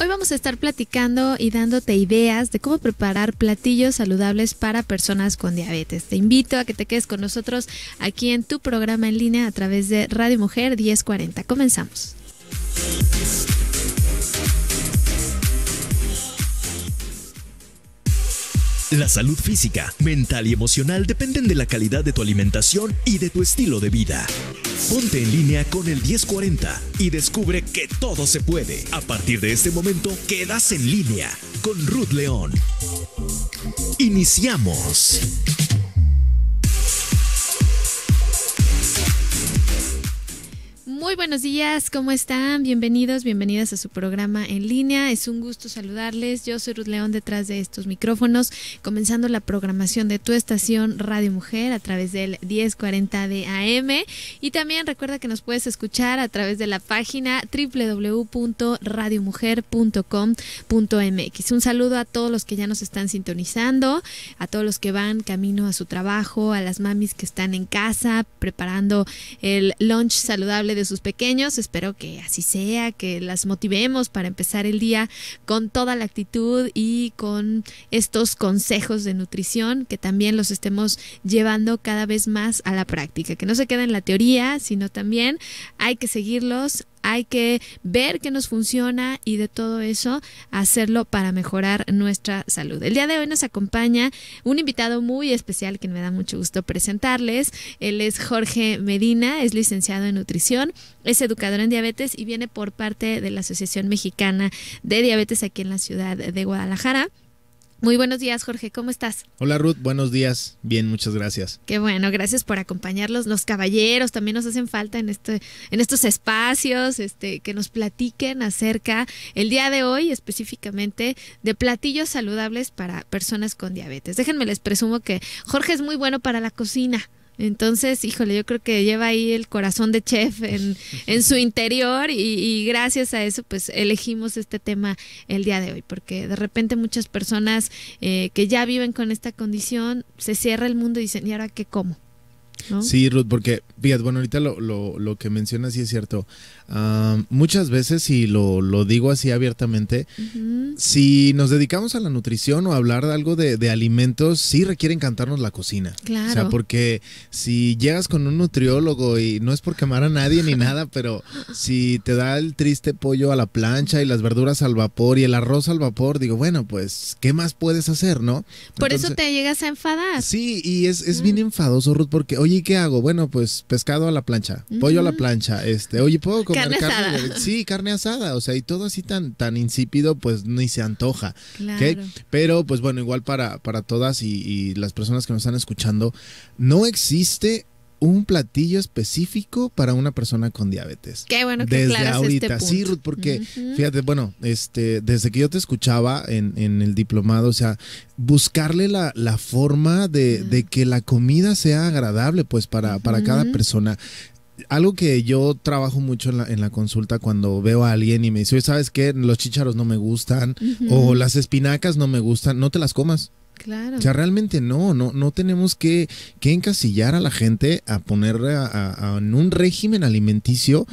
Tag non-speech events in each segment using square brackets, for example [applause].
Hoy vamos a estar platicando y dándote ideas de cómo preparar platillos saludables para personas con diabetes. Te invito a que te quedes con nosotros aquí en tu programa en línea a través de Radio Mujer 1040. Comenzamos. La salud física, mental y emocional dependen de la calidad de tu alimentación y de tu estilo de vida. Ponte en línea con el 1040 y descubre que todo se puede. A partir de este momento, quedas en línea con Ruth León. Iniciamos. Muy buenos días, ¿cómo están? Bienvenidos, bienvenidas a su programa en línea. Es un gusto saludarles. Yo soy Ruth León detrás de estos micrófonos, comenzando la programación de tu estación Radio Mujer a través del 1040 de AM. Y también recuerda que nos puedes escuchar a través de la página www.radiomujer.com.mx. Un saludo a todos los que ya nos están sintonizando, a todos los que van camino a su trabajo, a las mamis que están en casa preparando el lunch saludable de sus pequeños. Espero que así sea, que las motivemos para empezar el día con toda la actitud y con estos consejos de nutrición, que también los estemos llevando cada vez más a la práctica, que no se quede en la teoría, sino también hay que seguirlos hay que ver qué nos funciona y de todo eso hacerlo para mejorar nuestra salud. El día de hoy nos acompaña un invitado muy especial que me da mucho gusto presentarles. Él es Jorge Medina, es licenciado en nutrición, es educador en diabetes y viene por parte de la Asociación Mexicana de Diabetes aquí en la ciudad de Guadalajara. Muy buenos días, Jorge, ¿cómo estás? Hola, Ruth, buenos días. Bien, muchas gracias. Qué bueno, gracias por acompañarlos. Los caballeros también nos hacen falta en este en estos espacios, este que nos platiquen acerca el día de hoy específicamente de platillos saludables para personas con diabetes. Déjenme les presumo que Jorge es muy bueno para la cocina. Entonces, híjole, yo creo que lleva ahí el corazón de chef en, [laughs] su interior y, gracias a eso, pues elegimos este tema el día de hoy, porque de repente muchas personas eh, que ya viven con esta condición se cierra el mundo y dicen, ¿y ahora qué como? ¿No? Sí, Ruth, porque, fíjate, bueno, ahorita lo, lo que mencionas sí es cierto. Ah, muchas veces, y lo, digo así abiertamente, si nos dedicamos a la nutrición o hablar de algo de, alimentos, sí requiere encantarnos la cocina. Claro. O sea, porque si llegas con un nutriólogo y no es por quemar a nadie ni [laughs] nada, pero si te da el triste pollo a la plancha y las verduras al vapor y el arroz al vapor, digo, bueno, pues, ¿qué más puedes hacer, no? Por eso te llegas a enfadar. Sí, y es, es bien enfadoso, Ruth, porque, oye, ¿qué hago? Bueno, pues pescado a la plancha, pollo a la plancha, este, oye, ¿puedo comer? sí, carne asada, o sea, y todo así tan, tan insípido, pues ni se antoja. Claro. Pero pues bueno, igual para, todas y, las personas que nos están escuchando, no existe un platillo específico para una persona con diabetes. Qué bueno que desde este ahorita, sí, Ruth, porque fíjate, bueno, este, desde que yo te escuchaba en, en el diplomado, o sea, buscarle la, forma de, que la comida sea agradable, pues, para, para cada persona algo que yo trabajo mucho en la, consulta cuando veo a alguien y me dice, ¿sabes qué? Los chícharos no me gustan o las espinacas no me gustan, no te las comas. Claro. O sea, realmente no, no, no tenemos que, que encasillar a la gente a poner a, en un régimen alimenticio,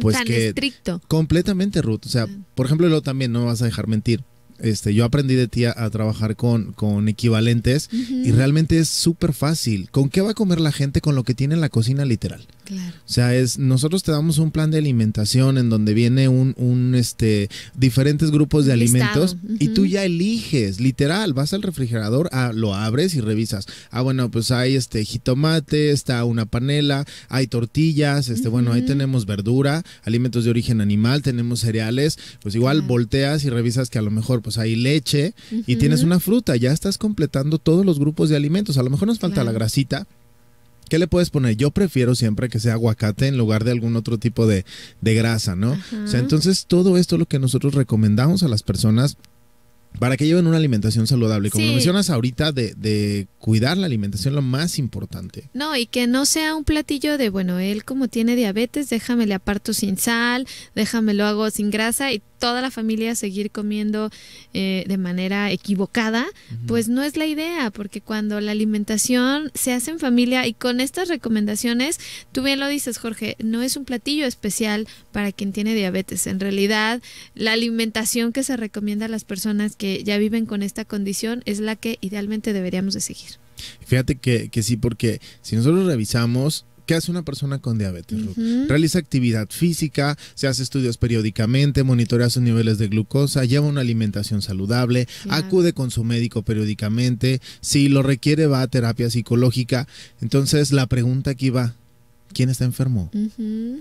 pues Tan estricto. Completamente, Ruth. O sea, ah. por ejemplo, lo también no me vas a dejar mentir este, yo aprendí de ti a, trabajar con, equivalentes y realmente es súper fácil. ¿Con qué va a comer la gente? Con lo que tiene en la cocina literal. Claro. O sea, es, nosotros te damos un plan de alimentación en donde viene un, un este, diferentes grupos de alimentos y tú ya eliges, literal, vas al refrigerador, ah lo abres y revisas. Ah, bueno, pues hay este jitomate, está una panela, hay tortillas, este, bueno, ahí tenemos verdura, alimentos de origen animal, tenemos cereales, pues igual volteas y revisas que a lo mejor pues hay leche y tienes una fruta, ya estás completando todos los grupos de alimentos. A lo mejor nos falta la grasita, ¿Qué le puedes poner? Yo prefiero siempre que sea aguacate en lugar de algún otro tipo de, grasa, ¿no? O sea, entonces todo esto es lo que nosotros recomendamos a las personas para que lleven una alimentación saludable. Como lo mencionas ahorita, de, de, cuidar la alimentación, lo más importante. No, y que no sea un platillo de, bueno, él como tiene diabetes, déjame le aparto sin sal, déjame lo hago sin grasa y toda la familia seguir comiendo eh, de manera equivocada, pues no es la idea, porque cuando la alimentación se hace en familia y con estas recomendaciones, tú bien lo dices, Jorge, no es un platillo especial para quien tiene diabetes. En realidad, la alimentación que se recomienda a las personas que ya viven con esta condición es la que idealmente deberíamos de seguir. Fíjate que, que sí, porque si nosotros revisamos, ¿Qué hace una persona con diabetes? Realiza actividad física, se hace estudios periódicamente, monitorea sus niveles de glucosa, lleva una alimentación saludable, acude con su médico periódicamente, si lo requiere va a terapia psicológica. Entonces la pregunta aquí va, quién está enfermo.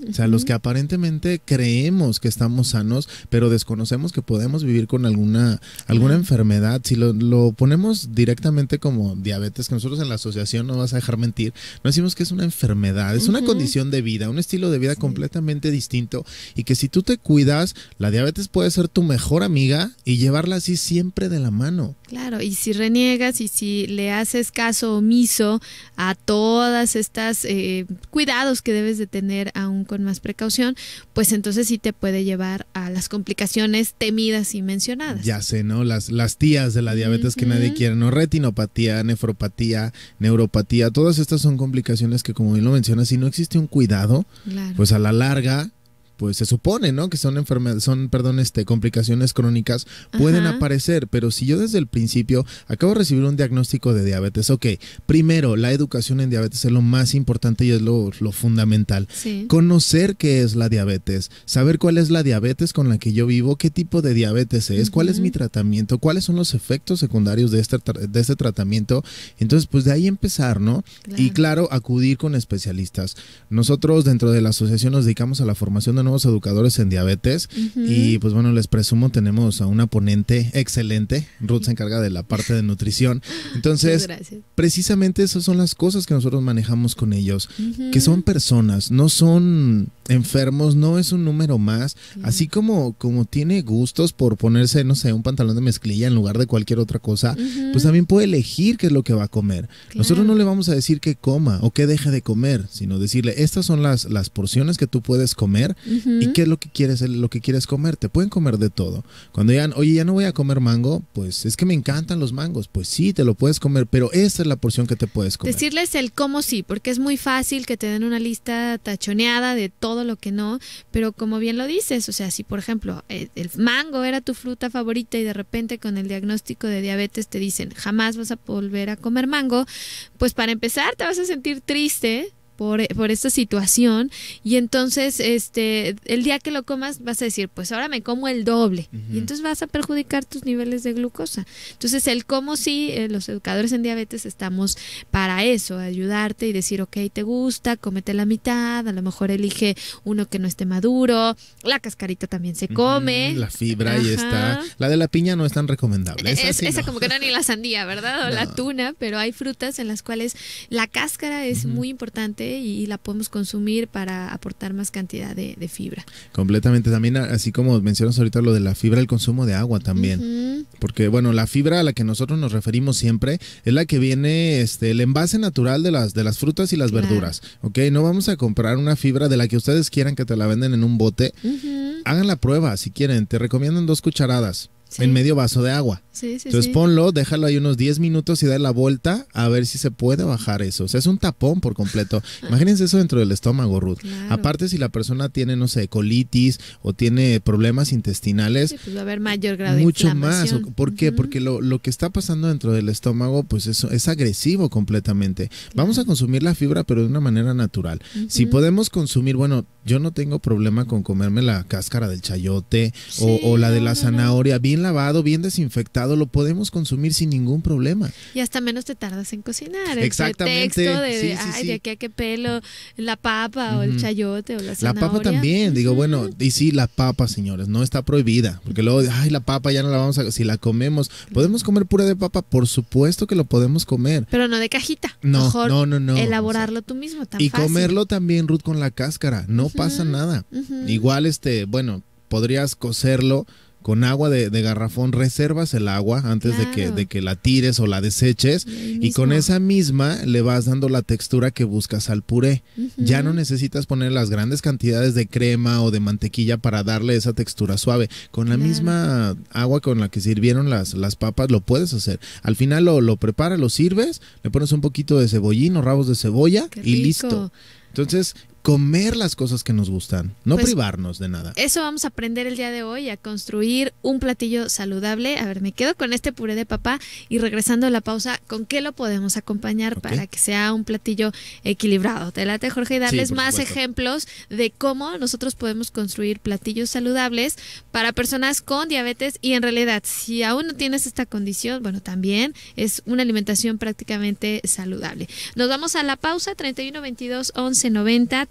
O sea, los que aparentemente creemos que estamos sanos, pero desconocemos que podemos vivir con alguna, alguna enfermedad. Si lo, ponemos directamente como diabetes, que nosotros en la asociación no vas a dejar mentir, no decimos que es una enfermedad, es una condición de vida, un estilo de vida completamente distinto y que si tú te cuidas, la diabetes puede ser tu mejor amiga y llevarla así siempre de la mano. Claro, y si reniegas y si le haces caso omiso a todas estas eh, cuidados que debes de tener aún con más precaución, pues entonces sí te puede llevar a las complicaciones temidas y mencionadas. Ya sé, ¿no? Las, las tías de la diabetes que nadie quiere, ¿no? Retinopatía, nefropatía, neuropatía, todas estas son complicaciones que como bien lo mencionas, si no existe un cuidado, pues a la larga pues, se supone, ¿no? Que son enfermedades, son, perdón, este, complicaciones crónicas, pueden aparecer, pero si yo desde el principio acabo de recibir un diagnóstico de diabetes, ok, primero, la educación en diabetes es lo más importante y es lo, fundamental. Conocer qué es la diabetes, saber cuál es la diabetes con la que yo vivo, qué tipo de diabetes es, cuál es mi tratamiento, cuáles son los efectos secundarios de este, de este tratamiento. Entonces, pues de ahí empezar, ¿no? Y claro, acudir con especialistas. Nosotros dentro de la asociación nos dedicamos a la formación de educadores en diabetes y pues bueno, les presumo tenemos a una ponente excelente. Ruth se encarga de la parte de nutrición. [laughs] Entonces, precisamente esas son las cosas que nosotros manejamos con ellos, que son personas, no son enfermos no es un número más, así como como tiene gustos por ponerse, no sé, un pantalón de mezclilla en lugar de cualquier otra cosa, pues también puede elegir qué es lo que va a comer. Nosotros no le vamos a decir que coma o que deje de comer, sino decirle, estas son las las porciones que tú puedes comer y qué es lo que quieres lo que quieres comer, te pueden comer de todo. Cuando digan, "Oye, ya no voy a comer mango", pues es que me encantan los mangos, pues sí, te lo puedes comer, pero esta es la porción que te puedes comer. Decirles el cómo sí, porque es muy fácil que te den una lista tachoneada de todo todo lo que no, pero como bien lo dices, o sea, si por ejemplo eh, el mango era tu fruta favorita y de repente con el diagnóstico de diabetes te dicen jamás vas a volver a comer mango, pues para empezar te vas a sentir triste por, esta situación y entonces este el día que lo comas vas a decir pues ahora me como el doble y entonces vas a perjudicar tus niveles de glucosa entonces el como si eh, los educadores en diabetes estamos para eso ayudarte y decir ok te gusta cómete la mitad a lo mejor elige uno que no esté maduro la cascarita también se come la fibra ahí y está la de la piña no es tan recomendable esa, como que no ni la sandía verdad o la tuna pero hay frutas en las cuales la cáscara es muy importante y, la podemos consumir para aportar más cantidad de, fibra. Completamente, también así como mencionas ahorita lo de la fibra, el consumo de agua también. Porque bueno, la fibra a la que nosotros nos referimos siempre es la que viene, este, el envase natural de las, de las frutas y las verduras, ¿ok? No vamos a comprar una fibra de la que ustedes quieran que te la venden en un bote. Hagan la prueba si quieren, te recomiendan dos cucharadas en medio vaso de agua. Entonces ponlo, déjalo ahí unos 10 minutos y da la vuelta a ver si se puede bajar eso. O sea, es un tapón por completo. [laughs] Imagínense eso dentro del estómago, Ruth. Aparte, si la persona tiene, no sé, colitis o tiene problemas intestinales, pues va a haber mayor grado mucho más. ¿Por qué? Porque lo, que está pasando dentro del estómago, pues eso es agresivo completamente. Vamos a consumir la fibra, pero de una manera natural. Si podemos consumir, bueno, yo no tengo problema con comerme la cáscara del chayote o, la de la zanahoria, bien lavado, bien desinfectado lo podemos consumir sin ningún problema. Y hasta menos te tardas en cocinar. Exactamente. de, de aquí a qué pelo, la papa o el chayote o la zanahoria. La papa también, digo, bueno, y sí, la papa, señores, no está prohibida, porque luego, ay, la papa ya no la vamos a, si la comemos, ¿podemos comer pura de papa? Por supuesto que lo podemos comer. Pero no de cajita. No, Mejor no, no, Elaborarlo tú mismo también. Y comerlo también, Ruth, con la cáscara, no pasa nada. Igual, este, bueno, podrías cocerlo con agua de, garrafón, reservas el agua antes de, que, la tires o la deseches y, con esa misma le vas dando la textura que buscas al puré. Ya no necesitas poner las grandes cantidades de crema o de mantequilla para darle esa textura suave. Con la misma agua con la que sirvieron las, papas lo puedes hacer. Al final lo, preparas, lo sirves, le pones un poquito de cebollín o rabos de cebolla y listo. Entonces, comer las cosas que nos gustan, no pues, privarnos de nada. Eso vamos a aprender el día de hoy, a construir un platillo saludable. A ver, me quedo con este puré de papá y regresando a la pausa, ¿con qué lo podemos acompañar para que sea un platillo equilibrado? Te late, Jorge, y darles más ejemplos de cómo nosotros podemos construir platillos saludables para personas con diabetes y en realidad, si aún no tienes esta condición, bueno, también es una alimentación prácticamente saludable. Nos vamos a la pausa 31 22 11 90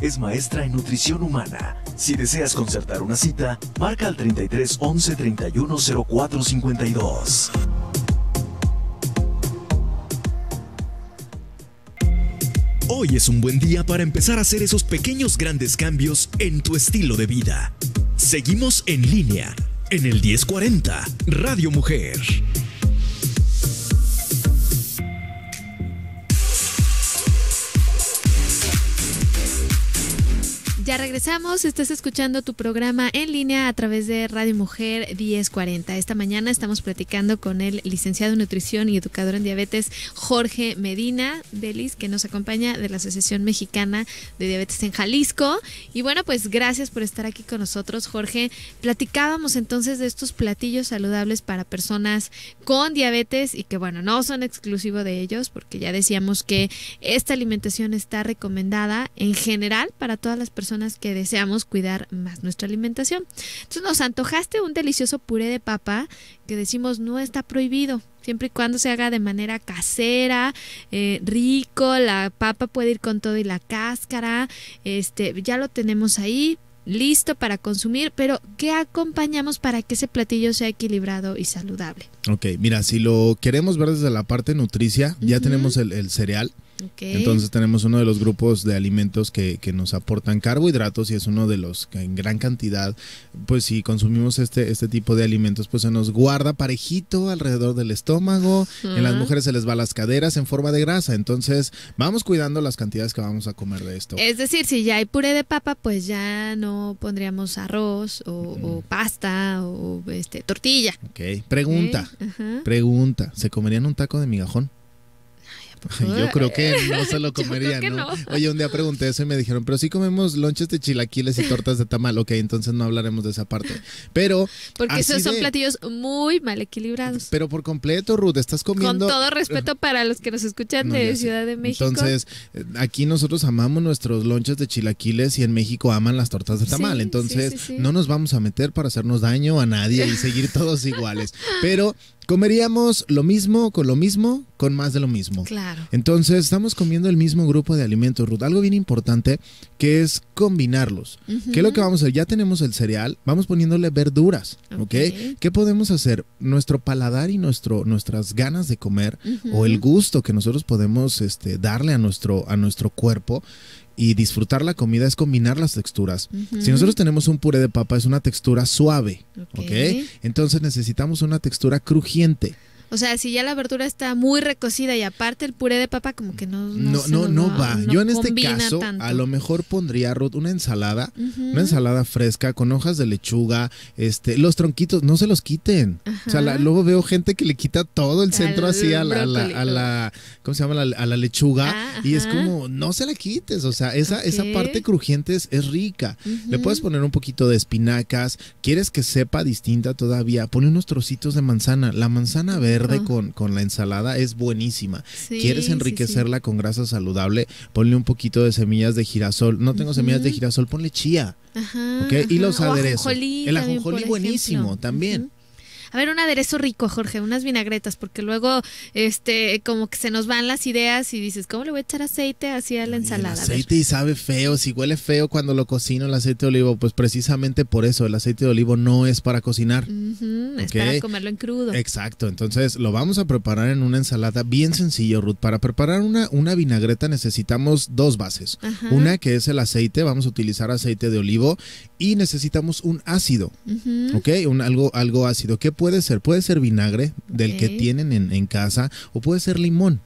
es maestra en nutrición humana. Si deseas concertar una cita, marca al 33 11 31 04 52. Hoy es un buen día para empezar a hacer esos pequeños grandes cambios en tu estilo de vida. Seguimos en línea, en el 1040, Radio Mujer. Ya regresamos, estás escuchando tu programa en línea a través de Radio Mujer 1040. Esta mañana estamos platicando con el licenciado en nutrición y educador en diabetes Jorge Medina Belis, que nos acompaña de la Asociación Mexicana de Diabetes en Jalisco. Y bueno, pues gracias por estar aquí con nosotros, Jorge. Platicábamos entonces de estos platillos saludables para personas con diabetes y que bueno, no son exclusivo de ellos, porque ya decíamos que esta alimentación está recomendada en general para todas las personas que deseamos cuidar más nuestra alimentación. Entonces nos antojaste un delicioso puré de papa que decimos no está prohibido, siempre y cuando se haga de manera casera, eh, rico, la papa puede ir con todo y la cáscara, este, ya lo tenemos ahí, listo para consumir, pero ¿qué acompañamos para que ese platillo sea equilibrado y saludable? Ok, mira, si lo queremos ver desde la parte nutricia, ya tenemos el, el, cereal, entonces tenemos uno de los grupos de alimentos que, nos aportan carbohidratos y es uno de los que en gran cantidad, pues si consumimos este, este tipo de alimentos, pues se nos guarda parejito alrededor del estómago, en las mujeres se les va las caderas en forma de grasa, entonces vamos cuidando las cantidades que vamos a comer de esto. Es decir, si ya hay puré de papa, pues ya no pondríamos arroz o, pasta o este, tortilla. Ok, pregunta, pregunta, ¿se comerían un taco de migajón? [laughs] Yo creo que no se lo [laughs] comería, ¿no? Oye, un día pregunté eso y me dijeron, pero sí comemos lonches de chilaquiles y tortas de tamal. Ok, entonces no hablaremos de esa parte. Pero. Porque esos son platillos muy mal equilibrados. Pero por completo, Ruth, estás comiendo. Con todo respeto [laughs] para los que nos escuchan de Ciudad de México. Entonces, eh, aquí nosotros amamos nuestros lonches de chilaquiles y en México aman las tortas de tamal. entonces, no nos vamos a meter para hacernos daño a nadie y seguir todos iguales. Pero comeríamos lo mismo con lo mismo con más de lo mismo. Claro. Entonces, estamos comiendo el mismo grupo de alimentos, Ruth. Algo bien importante que es combinarlos. ¿Qué es lo que vamos a hacer? Ya tenemos el cereal, vamos poniéndole verduras, ¿ok? ¿Qué podemos hacer? Nuestro paladar y nuestro, nuestras ganas de comer o el gusto que nosotros podemos este, darle a nuestro, a nuestro cuerpo y disfrutar la comida es combinar las texturas. Si nosotros tenemos un puré de papa, es una textura suave, ¿ok? Entonces necesitamos una textura crujiente. O sea, si ya la verdura está muy recocida y aparte el puré de papa como que no no no no, va. Yo en este caso a lo mejor pondría Ruth una ensalada, una ensalada fresca con hojas de lechuga, este, los tronquitos no se los quiten. O sea, luego veo gente que le quita todo el centro así a la, a la, ¿cómo se llama? A la, lechuga ah, y es como no se la quites, o sea, esa esa parte crujiente es, rica. Le puedes poner un poquito de espinacas, quieres que sepa distinta todavía, pone unos trocitos de manzana, la manzana verde con, la ensalada es buenísima. ¿Quieres enriquecerla con grasa saludable? Ponle un poquito de semillas de girasol. No tengo semillas de girasol, ponle chía. Ajá, Y los aderezos. el ajonjolí buenísimo también. A ver, un aderezo rico, Jorge, unas vinagretas, porque luego este como que se nos van las ideas y dices, ¿cómo le voy a echar aceite así a la ensalada? El aceite y sabe feo, si huele feo cuando lo cocino el aceite de olivo, pues precisamente por eso el aceite de olivo no es para cocinar. Es para comerlo en crudo. Exacto, entonces lo vamos a preparar en una ensalada bien sencillo, Ruth. Para preparar una, una vinagreta necesitamos dos bases. Una que es el aceite, vamos a utilizar aceite de olivo y necesitamos un ácido, ¿ok? Un, algo, algo ácido. ¿Qué puede ser? Puede ser vinagre del que tienen en, casa o puede ser limón.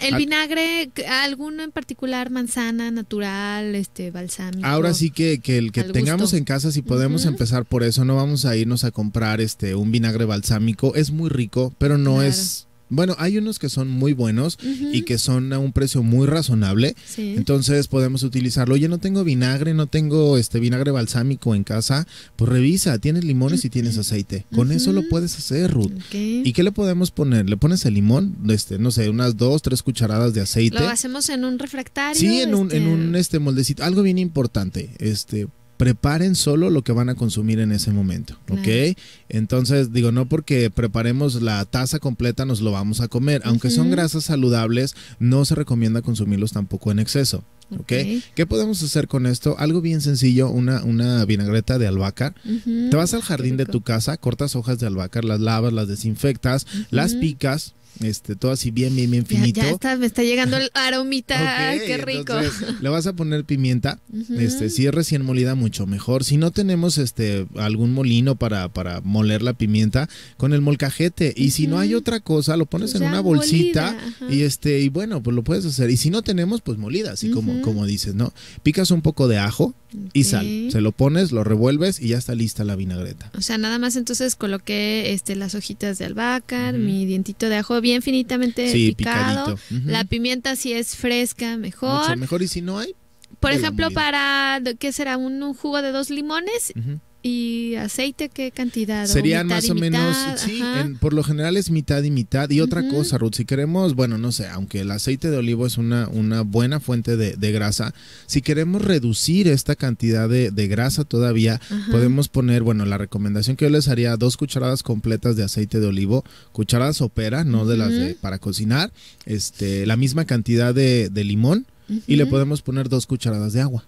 El vinagre, alguno en particular, manzana, natural, este, balsámico. Ahora sí que, que el que tengamos en casa, si podemos empezar por eso, no vamos a irnos a comprar este un vinagre balsámico. Es muy rico, pero no es bueno, hay unos que son muy buenos y que son a un precio muy razonable. Entonces podemos utilizarlo. Oye, no tengo vinagre, no tengo este vinagre balsámico en casa. Pues revisa, tienes limones y tienes aceite. Con eso lo puedes hacer, Ruth. ¿Y qué le podemos poner? Le pones el limón, este, no sé, unas dos, tres cucharadas de aceite. Lo hacemos en un refractario. Sí, en un, en este. un este moldecito. Algo bien importante. Este, preparen solo lo que van a consumir en ese momento, ¿ok? Entonces, digo, no porque preparemos la taza completa nos lo vamos a comer. Aunque son grasas saludables, no se recomienda consumirlos tampoco en exceso. ¿ok? ¿Qué podemos hacer con esto? Algo bien sencillo, una, una vinagreta de albahaca. Te vas al jardín de tu casa, cortas hojas de albahaca, las lavas, las desinfectas, las picas, este, todo así bien, bien, bien finito. Ya, ya está, me está llegando el [laughs] aromita, qué rico. le vas a poner pimienta, este, si es recién molida mucho mejor. Si no tenemos este algún molino para, para moler la pimienta, con el molcajete. Y si no hay otra cosa, lo pones en una bolsita y este, y bueno, pues lo puedes hacer. Y si no tenemos, pues molida, así como, como dices, ¿no? Picas un poco de ajo, y sal. Se lo pones, lo revuelves y ya está lista la vinagreta. O sea, nada más entonces coloqué este, las hojitas de albahaca, mi dientito de ajo bien finitamente picado. La pimienta si es fresca, mejor. mejor y si no hay. Por ejemplo, para, ¿qué será? Un, jugo de dos limones. ¿Y aceite qué cantidad? Serían más o menos, sí, por lo general es mitad y mitad. Y otra cosa, Ruth, si queremos, bueno, no sé, aunque el aceite de olivo es una, una buena fuente de, grasa, si queremos reducir esta cantidad de, grasa todavía, podemos poner, bueno, la recomendación que yo les haría, dos cucharadas completas de aceite de olivo, cucharadas soperas, no de las de, para cocinar, este, la misma cantidad de, de limón y le podemos poner dos cucharadas de agua.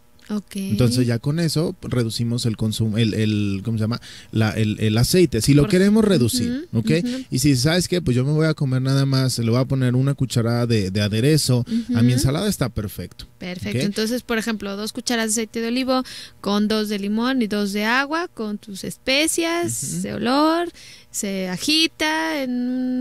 Entonces ya con eso reducimos el consumo, el, ¿cómo se llama? La, el, aceite, si lo queremos reducir, ¿ok? Y si sabes que, pues yo me voy a comer nada más, le voy a poner una cucharada de, aderezo, a mi ensalada está perfecto. Perfecto. Entonces, por ejemplo, dos cucharadas de aceite de olivo con dos de limón y dos de agua, con tus especias, de olor, se agita en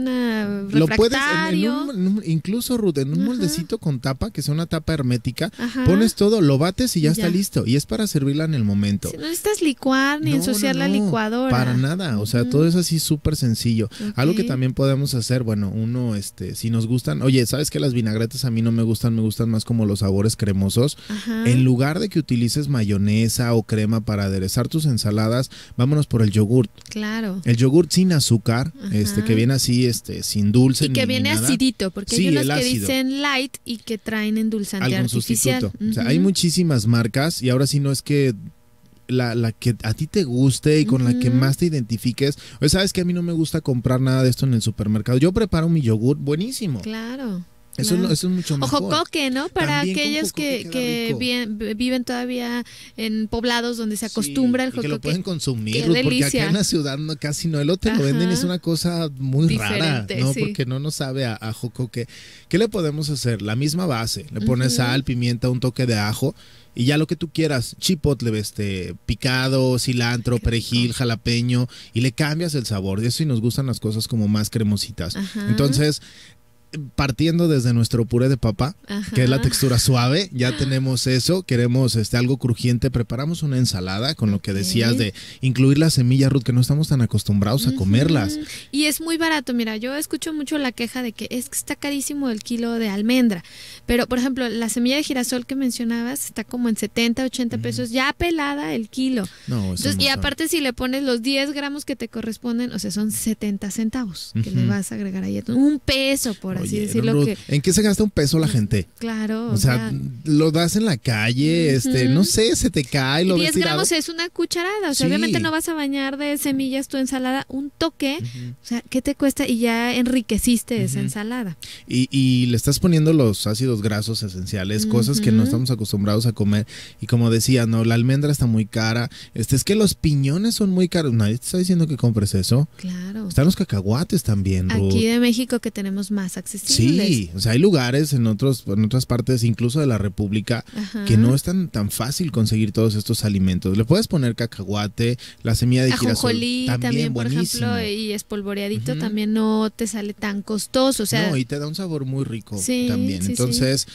un refractario. Eh, lo puedes, incluso Ruth, en un moldecito con tapa, que sea una tapa hermética, pones todo, lo bates y ya, está listo. Y es para servirla en el momento. no necesitas licuar ni ensuciar la licuadora. Para nada, o sea, todo es así súper sencillo. Algo que también podemos hacer, bueno, uno, este, si nos gustan, oye, ¿sabes que las vinagretas a mí no me gustan? Me gustan más como los sabores cremosos. En lugar de que utilices mayonesa o crema para aderezar tus ensaladas, vámonos por el yogurt. Claro. El yogurt sin azúcar, este que viene así, este sin dulce. Y que viene acidito, porque hay unos que dicen light y que traen endulzante artificial. hay muchísimas marcas y ahora sí no es que la, que a ti te guste y con la que más te identifiques. O sabes que a mí no me gusta comprar nada de esto en el supermercado. Yo preparo mi yogurt buenísimo. Claro. Eso, es mucho mejor. Ojo, coque, ¿no? Para aquellos que, viven todavía en poblados donde se acostumbra el jocoque. que lo pueden consumir, porque aquí en la ciudad casi no el otro lo venden, es una cosa muy rara, ¿no? Porque no nos sabe a, jocoque. ¿Qué le podemos hacer? La misma base, le pones sal, pimienta, un toque de ajo y ya lo que tú quieras, chipotle, este, picado, cilantro, perejil, jalapeño, y le cambias el sabor. De eso y nos gustan las cosas como más cremositas. Ajá. Entonces, partiendo desde nuestro puré de papa, que es la textura suave, ya tenemos eso, queremos este algo crujiente, preparamos una ensalada con lo que decías de incluir la semilla Ruth que no estamos tan acostumbrados a comerlas. Y es muy barato, mira, yo escucho mucho la queja de que es que está carísimo el kilo de almendra, pero por ejemplo, la semilla de girasol que mencionabas está como en 70, 80 pesos ya pelada el kilo. y aparte si le pones los 10 gramos que te corresponden, o sea, son 70 centavos que le vas a agregar ahí, un peso por ¿En qué se gasta un peso la gente? Claro. O sea, lo das en la calle, este, no sé, se te cae, lo 10 gramos es una cucharada, o sea, obviamente no vas a bañar de semillas tu ensalada, un toque, o sea, ¿qué te cuesta? Y ya enriqueciste esa ensalada. Y, y, le estás poniendo los ácidos grasos esenciales, cosas que no estamos acostumbrados a comer. Y como decía, no, la almendra está muy cara, este, es que los piñones son muy caros. Nadie te está diciendo que compres eso. Claro. Están los cacahuates también. Aquí de México que tenemos más acceso Sí, o sea, hay lugares en, otros, en otras partes, incluso de la República, que no es tan, fácil conseguir todos estos alimentos. Le puedes poner cacahuate, la semilla de También, por ejemplo, y espolvoreadito también no te sale tan costoso. sea, no, y te da un sabor muy rico también. Entonces,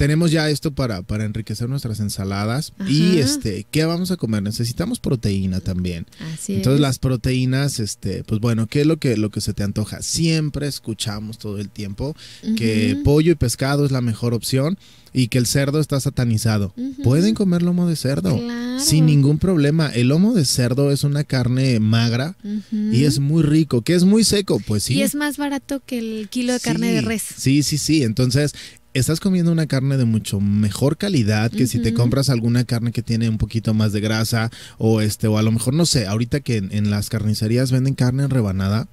tenemos ya esto para, enriquecer nuestras ensaladas. Y este, ¿qué vamos a comer? Necesitamos proteína también. Así Entonces, las proteínas, este, pues bueno, ¿qué es lo que, lo que se te antoja? Siempre escuchamos todo el tiempo que pollo y pescado es la mejor opción y que el cerdo está satanizado. Pueden comer lomo de cerdo sin ningún problema. El lomo de cerdo es una carne magra y es muy rico. ¿Que es muy seco? Pues sí. Y es más barato que el kilo de carne de res. Sí, sí, sí. Entonces, estás comiendo una carne de mucho mejor calidad que si te compras alguna carne que tiene un poquito más de grasa o este o a lo mejor no sé, ahorita que en, las carnicerías venden carne en rebanada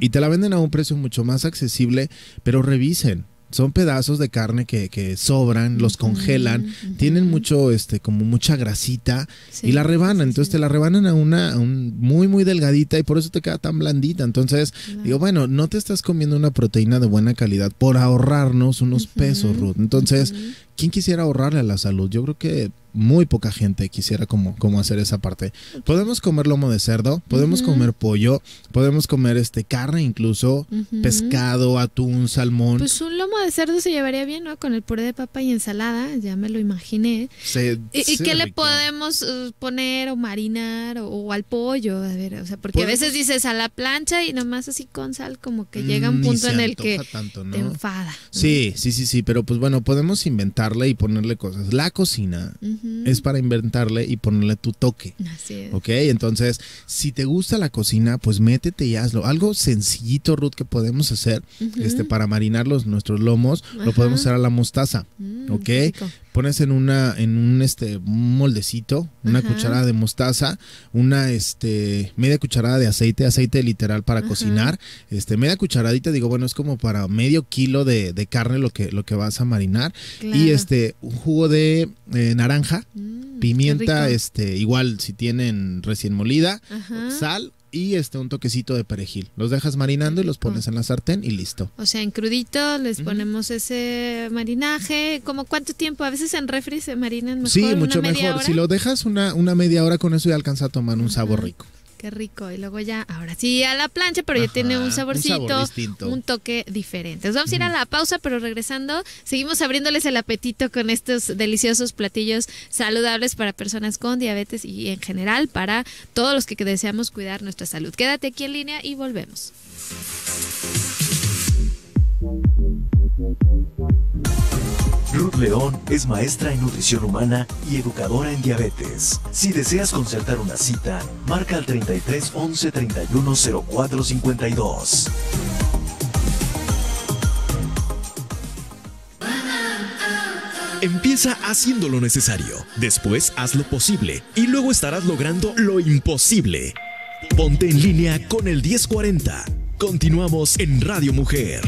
y te la venden a un precio mucho más accesible, pero revisen son pedazos de carne que, que sobran, los congelan, tienen mucho, este, como mucha grasita y la rebanan. entonces te la rebanan a una muy, muy delgadita y por eso te queda tan blandita. Entonces, digo, bueno, no te estás comiendo una proteína de buena calidad por ahorrarnos unos pesos, Ruth. Entonces, ¿quién quisiera ahorrarle a la salud? Yo creo que muy poca gente quisiera como, como hacer esa parte. Podemos comer lomo de cerdo, podemos comer pollo, podemos comer este carne incluso, pescado, atún, salmón. Pues un lomo de cerdo se llevaría bien, ¿no? Con el puré de papa y ensalada, ya me lo imaginé. ¿Y, qué le podemos uh, poner o marinar o, al pollo? A ver, o sea, porque a veces dices a la plancha y nomás así con sal como que llega mm, un punto en el que tanto, enfada. Sí, sí, sí, sí, pero pues bueno, podemos inventar y ponerle cosas. La cocina es para inventarle y ponerle tu toque. Así Ok, entonces, si te gusta la cocina, pues métete y hazlo. Algo sencillito, Ruth, que podemos hacer este, para marinar los, nuestros lomos, lo podemos hacer a la mostaza. Mm, ok pones en una en un este moldecito una cucharada de mostaza una este media cucharada de aceite aceite literal para cocinar este media cucharadita digo bueno es como para medio kilo de, carne lo que lo que vas a marinar y este un jugo de eh, naranja mm, pimienta este igual si tienen recién molida sal y este un toquecito de perejil. Los dejas marinando y los pones en la sartén y listo. O sea, en crudito les ponemos ese marinaje. ¿Como cuánto tiempo? A veces en refri se marinan mejor. Sí, mucho mejor. Si lo dejas una, una media hora con eso ya alcanza a tomar un sabor rico qué rico. Y luego ya, ahora sí a la plancha, pero ya tiene un saborcito, un, toque diferente. vamos a ir a la pausa, pero regresando, seguimos abriéndoles el apetito con estos deliciosos platillos saludables para personas con diabetes y en general para todos los que deseamos cuidar nuestra salud. Quédate aquí en línea y volvemos. Ruth León es maestra en nutrición humana y educadora en diabetes. Si deseas concertar una cita, marca al 33 11 31 04 52. Empieza haciendo lo necesario, después haz lo posible y luego estarás logrando lo imposible. Ponte en línea con el 1040. Continuamos en Radio Mujer.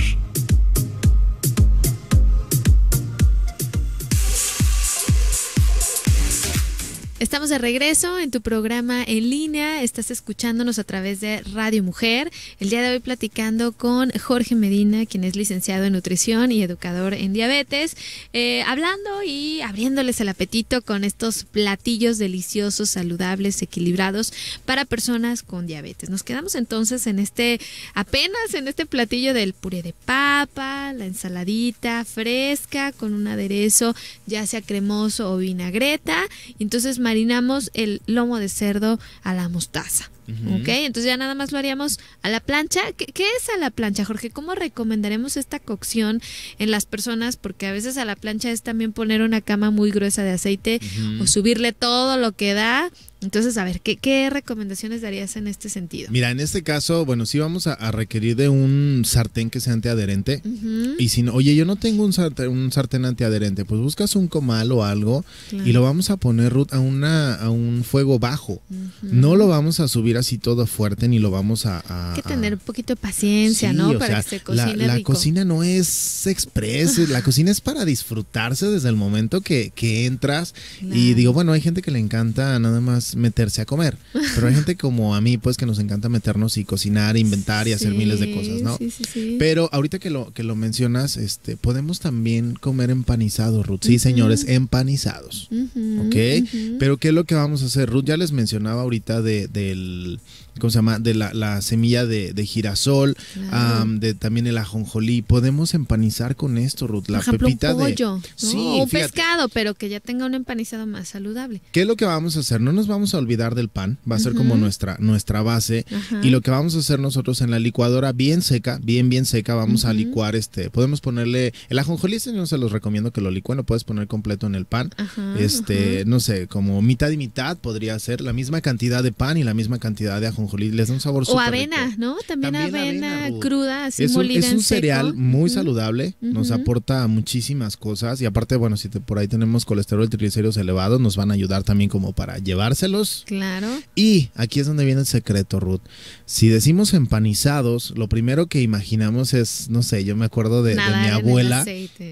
Estamos de regreso en tu programa en línea, estás escuchándonos a través de Radio Mujer. El día de hoy platicando con Jorge Medina, quien es licenciado en nutrición y educador en diabetes, eh, hablando y abriéndoles el apetito con estos platillos deliciosos, saludables, equilibrados para personas con diabetes. Nos quedamos entonces en este, apenas en este platillo del puré de papa, la ensaladita fresca con un aderezo ya sea cremoso o vinagreta. Entonces marinamos el lomo de cerdo a la mostaza. ¿Ok? Entonces ya nada más lo haríamos a la plancha. ¿Qué, es a la plancha, Jorge? ¿Cómo recomendaremos esta cocción en las personas? Porque a veces a la plancha es también poner una cama muy gruesa de aceite o subirle todo lo que da entonces, a ver, ¿qué, recomendaciones darías en este sentido? Mira, en este caso, bueno, sí vamos a, requerir de un sartén que sea antiadherente. Y si no, oye, yo no tengo un sartén, un antiadherente, pues buscas un comal o algo y lo vamos a poner, a, una, a un fuego bajo. No lo vamos a subir así todo fuerte ni lo vamos a... Hay que tener un poquito de paciencia, ¿no? para sea, que La, cocina no es express, la cocina es para disfrutarse desde el momento que, entras. Y digo, bueno, hay gente que le encanta nada más meterse a comer. Pero hay gente como a mí, pues, que nos encanta meternos y cocinar, inventar y hacer miles de cosas, ¿no? Sí, sí, sí. Pero ahorita que lo, que lo mencionas, este, podemos también comer empanizados, Ruth. Sí, señores, empanizados. ¿Ok? Pero ¿qué es lo que vamos a hacer? Ruth ya les mencionaba ahorita del... ¿cómo se llama? De la, semilla de, girasol, de también el ajonjolí. Podemos empanizar con esto, Ruth. La Por ejemplo, pepita un pollo, Sí, O un pescado, pero que ya tenga un empanizado más saludable. ¿Qué es lo que vamos a hacer? No nos vamos a olvidar del pan, va a ser como nuestra, nuestra base. Y lo que vamos a hacer nosotros en la licuadora bien seca, bien, bien seca, vamos a licuar este. Podemos ponerle. El ajonjolí, no se los recomiendo que lo licúen, lo puedes poner completo en el pan. Este, no sé, como mitad y mitad podría ser la misma cantidad de pan y la misma cantidad de ajonjolí les da un sabor súper O avena, ¿no? También, avena, cruda, así es un, molida Es un cereal muy saludable, nos aporta muchísimas cosas y aparte, bueno, si por ahí tenemos colesterol y triglicéridos elevados, nos van a ayudar también como para llevárselos. Claro. Y aquí es donde viene el secreto, Ruth. Si decimos empanizados, lo primero que imaginamos es, no sé, yo me acuerdo de, mi abuela,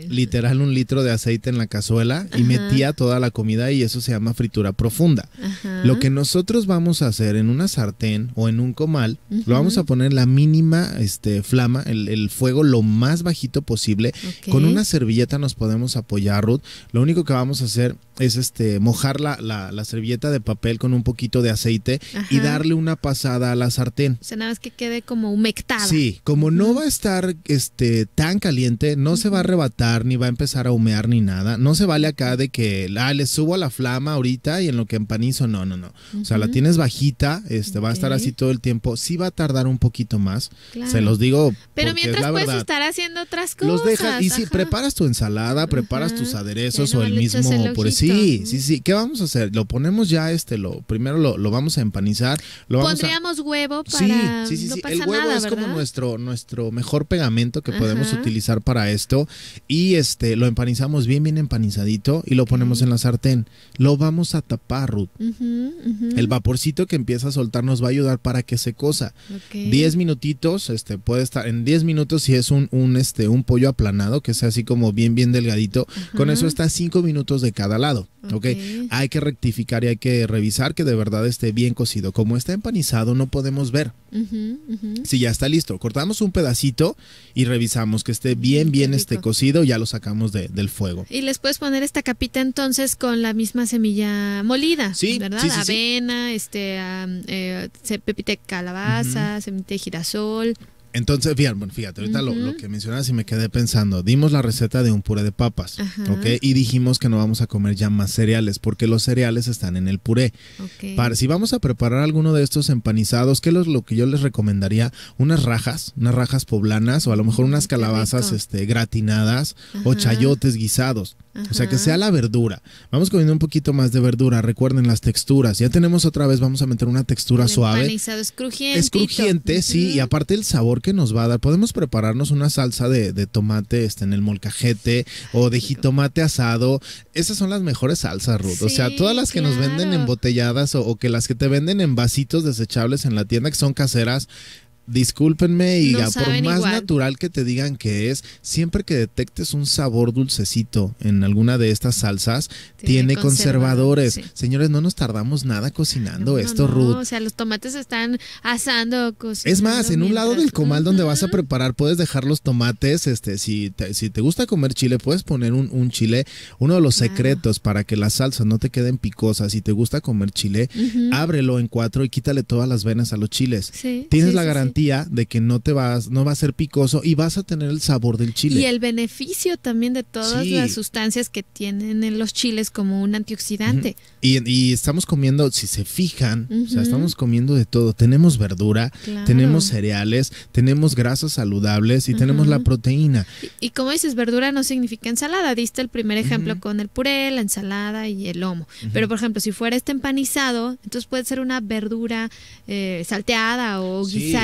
literal un litro de aceite en la cazuela y metía toda la comida y eso se llama fritura profunda. Lo que nosotros vamos a hacer en una sartén o en un comal, lo vamos a poner la mínima este, flama, el, fuego lo más bajito posible. Con una servilleta nos podemos apoyar, Ruth. Lo único que vamos a hacer es este mojar la, la, servilleta de papel con un poquito de aceite y darle una pasada a la sartén. O sea, nada más que quede como humectada. Sí, como no va a estar este tan caliente, no se va a arrebatar ni va a empezar a humear ni nada. No se vale acá de que ah, le subo a la flama ahorita y en lo que empanizo, no, no, no. O sea, la tienes bajita, este va a estar así todo el tiempo. Sí va a tardar un poquito más, se los digo. Pero mientras puedes estar haciendo otras cosas. Los dejas y si preparas tu ensalada, preparas tus aderezos o el mismo por pues, sí, sí, sí, ¿qué vamos a hacer? Lo ponemos ya este lo primero lo, vamos a empanizar, Pondríamos huevo para Sí, sí, sí, el huevo es como nuestro nuestro mejor pegamento que podemos utilizar para esto y este lo empanizamos bien bien empanizadito y lo ponemos en la sartén. Lo vamos a tapar, Ruth. El vaporcito que empieza a soltar nos va a ayudar para que se cosa. 10 minutitos, este, puede estar en 10 minutos si es un, un, este, un pollo aplanado, que sea así como bien, bien delgadito. Con eso está 5 minutos de cada lado. ¿ok? Hay que rectificar y hay que revisar que de verdad esté bien cocido. Como está empanizado, no podemos ver. Si ya está listo, cortamos un pedacito y revisamos que esté bien, bien esté cocido, ya lo sacamos del fuego. Y les puedes poner esta capita entonces con la misma semilla molida, ¿verdad? Avena, este, eh, de calabaza, semite semilla de girasol. Entonces, fíjate, fíjate ahorita lo, que mencionas y me quedé pensando. Dimos la receta de un puré de papas, ¿ok? Y dijimos que no vamos a comer ya más cereales porque los cereales están en el puré. Okay. si vamos a preparar alguno de estos empanizados, ¿qué es lo que yo les recomendaría? Unas rajas, unas rajas poblanas o a lo mejor mm, unas calabazas este, gratinadas o chayotes guisados. O sea, que sea la verdura. Vamos comiendo un poquito más de verdura. Recuerden las texturas. Ya tenemos otra vez, vamos a meter una textura suave. Empanizado es crujiente. Es crujiente, sí. Y aparte el sabor que nos va a dar. Podemos prepararnos una salsa de, tomate este, en el molcajete o de jitomate asado. Esas son las mejores salsas, Ruth. o sea, todas las que nos venden embotelladas o, o, que las que te venden en vasitos desechables en la tienda, que son caseras, discúlpenme y por más natural que te digan que es, siempre que detectes un sabor dulcecito en alguna de estas salsas, tiene, conservadores. Señores, no nos tardamos nada cocinando esto, Ruth. O sea, los tomates están asando, Es más, en un lado del comal donde vas a preparar, puedes dejar los tomates, este, si te, si te gusta comer chile, puedes poner un, chile. Uno de los secretos para que las salsas no te queden picosas, si te gusta comer chile, ábrelo en cuatro y quítale todas las venas a los chiles. Tienes la garantía de que no te vas, no va a ser picoso y vas a tener el sabor del chile. Y el beneficio también de todas las sustancias que tienen en los chiles como un antioxidante. y, estamos comiendo, si se fijan, estamos comiendo de todo. Tenemos verdura, tenemos cereales, tenemos grasas saludables y tenemos la proteína. Y, como dices, verdura no significa ensalada. Diste el primer ejemplo con el puré, la ensalada y el lomo. Pero por ejemplo, si fuera este empanizado, entonces puede ser una verdura eh, salteada o guisadita.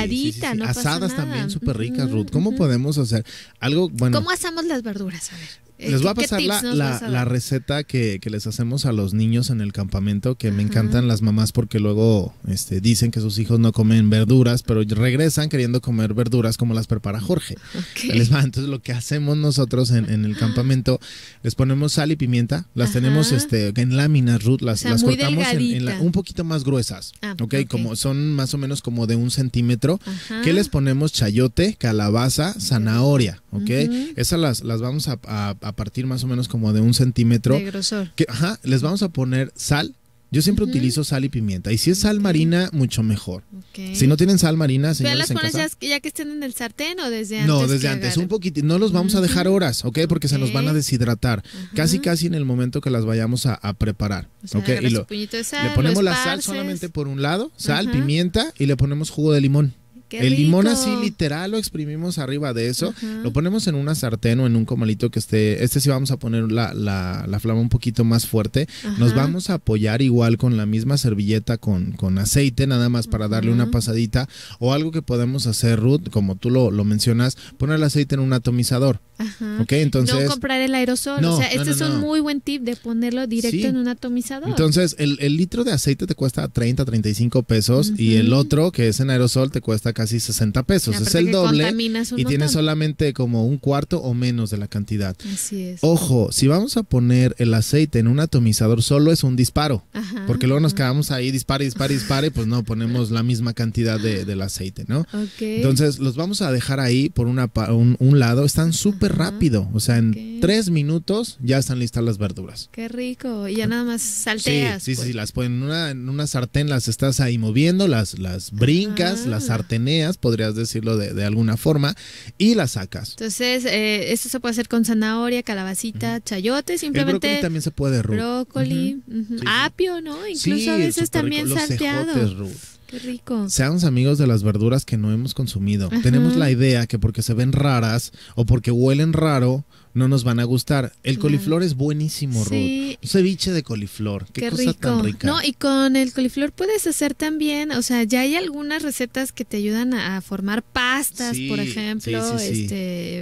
Asadas también súper ricas, Ruth. ¿Cómo podemos hacer algo? Bueno, ¿Cómo asamos las verduras? A ver. Eh, les voy a pasar la, receta que, les hacemos a los niños en el campamento, que me encantan las mamás porque luego este, dicen que sus hijos no comen verduras, pero regresan queriendo comer verduras como las prepara Jorge. [laughs] Les Entonces lo que hacemos nosotros en, el campamento, les ponemos sal y pimienta, las tenemos este, en láminas, Ruth, las, cortamos en, un poquito más gruesas, ah, okay, ok, como son más o menos como de un centímetro, qué les ponemos chayote, calabaza, zanahoria, ok, esas las, las vamos a a partir más o menos como de un centímetro. ajá, les vamos a poner sal. Yo siempre utilizo sal y pimienta. Y si es sal marina, mucho mejor. Si no tienen sal marina, señores las pones ya, que estén en el sartén o desde antes? No, desde antes. Un poquitito. No los vamos a dejar horas, ¿ok? Porque se nos van a deshidratar. Casi, casi en el momento que las vayamos a, preparar. ¿ok? le ponemos la sal solamente por un lado, sal, pimienta, y le ponemos jugo de limón el limón así literal lo exprimimos arriba de eso, lo ponemos en una sartén o en un comalito que esté, este sí vamos a poner la, flama un poquito más fuerte, nos vamos a apoyar igual con la misma servilleta con, aceite nada más para darle una pasadita o algo que podemos hacer Ruth, como tú lo, mencionas, poner el aceite en un atomizador. Ajá. Okay, entonces, no comprar el aerosol. o sea, este es un muy buen tip de ponerlo directo en un atomizador. Entonces, el, el, litro de aceite te cuesta 30, 35 pesos y el otro, que es en aerosol, te cuesta casi 60 pesos. Es el doble y tiene solamente como un cuarto o menos de la cantidad. Así es. Ojo, si vamos a poner el aceite en un atomizador, solo es un disparo. porque luego nos quedamos ahí, dispare, dispare, dispare, y pues no, ponemos la misma cantidad de, del aceite, ¿no? Entonces los vamos a dejar ahí por una, un, lado. Están súper rápido. O sea, en tres minutos ya están listas las verduras. Qué rico. Y ya nada más salteas. Sí, sí, sí, pues. las ponen en una, sartén, las estás ahí moviendo, las, las brincas, las sartenes podrías decirlo de, alguna forma, y la sacas. Entonces, eh, esto se puede hacer con zanahoria, calabacita, chayote, simplemente. brócoli también se puede, Brócoli, apio, ¿no? Incluso a veces también salteado. Qué rico. Seamos amigos de las verduras que no hemos consumido. Tenemos la idea que porque se ven raras o porque huelen raro, no nos van a gustar. El coliflor es buenísimo, Ruth. ceviche de coliflor, qué, cosa tan rica. No, y con el coliflor puedes hacer también, o sea, ya hay algunas recetas que te ayudan a, formar pastas, por ejemplo, este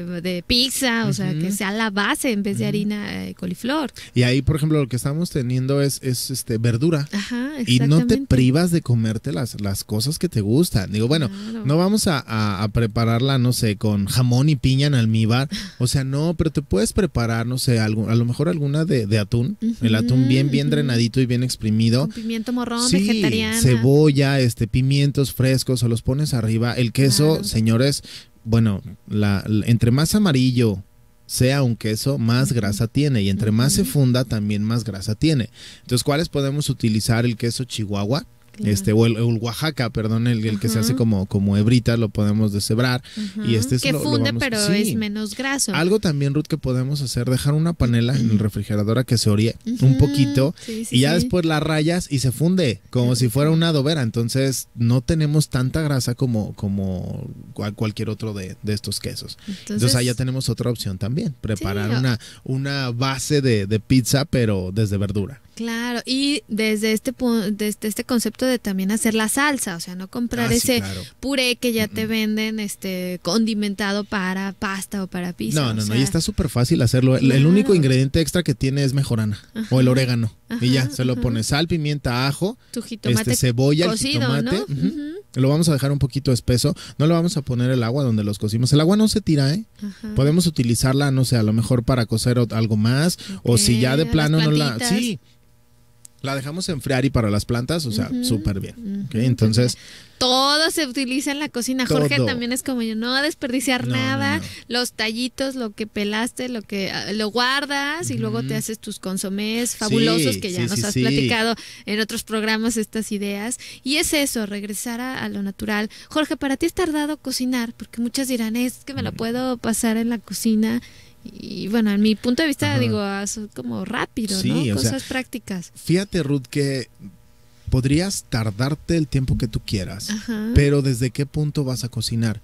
de pizza, o sea, que sea la base en vez de harina de eh, coliflor. Y ahí, por ejemplo, lo que estamos teniendo es, este verdura. Ajá, y no te privas de comerte las, las cosas que te gustan. Digo, bueno, no vamos a, a prepararla, no sé, con jamón y piña en almíbar. O sea, no, pero te puedes preparar, no sé, algo, a lo mejor alguna de, atún, el atún bien, bien drenadito y bien exprimido. pimiento morrón, cebolla, este, pimientos frescos, o los pones arriba. El queso, señores, bueno, la, entre más amarillo sea un queso, más grasa tiene. Y entre más se funda, también más grasa tiene. Entonces, ¿cuáles podemos utilizar? El queso chihuahua este, o el, Oaxaca, perdón, el, que se hace como, como hebrita, lo podemos deshebrar. Y este es que funde, pero es menos graso. Algo también, Ruth, que podemos hacer, dejar una panela en el refrigerador a que se oríe un poquito y ya después la rayas y se funde, como si fuera una adobera. Entonces, no tenemos tanta grasa como, como cualquier otro de, de estos quesos. Entonces, ahí ya tenemos otra opción también, preparar una, una base de, de pizza, pero desde verdura. Claro, y desde este desde este concepto de también hacer la salsa, o sea, no comprar ah, ese puré que ya te venden este condimentado para pasta o para pizza. No, no, no, y está súper fácil hacerlo. El único ingrediente extra que tiene es mejorana o el orégano. y ya, se lo pones sal, pimienta, ajo, este, cebolla, cocido, jitomate. Lo vamos a dejar un poquito espeso. No lo vamos a poner el agua donde los cocimos. El agua no se tira, ¿eh? Podemos utilizarla, no sé, a lo mejor para cocer algo más. O si ya de plano no la la dejamos enfriar y para las plantas, o sea, súper bien. entonces. Todo se utiliza en la cocina. Jorge también es como yo, no desperdiciar nada. Los tallitos, lo que pelaste, lo que ah, lo guardas y luego te haces tus consomés fabulosos que ya nos has platicado en otros programas estas ideas. Y es eso, regresar a, a, lo natural. Jorge, para ti es tardado cocinar, porque muchas dirán, es que me lo mm. puedo pasar en la cocina y bueno, en mi punto de vista, digo, es ah, como rápido, ¿no? Cosas prácticas. Fíjate, Ruth, que podrías tardarte el tiempo que tú quieras, pero desde qué punto vas a cocinar.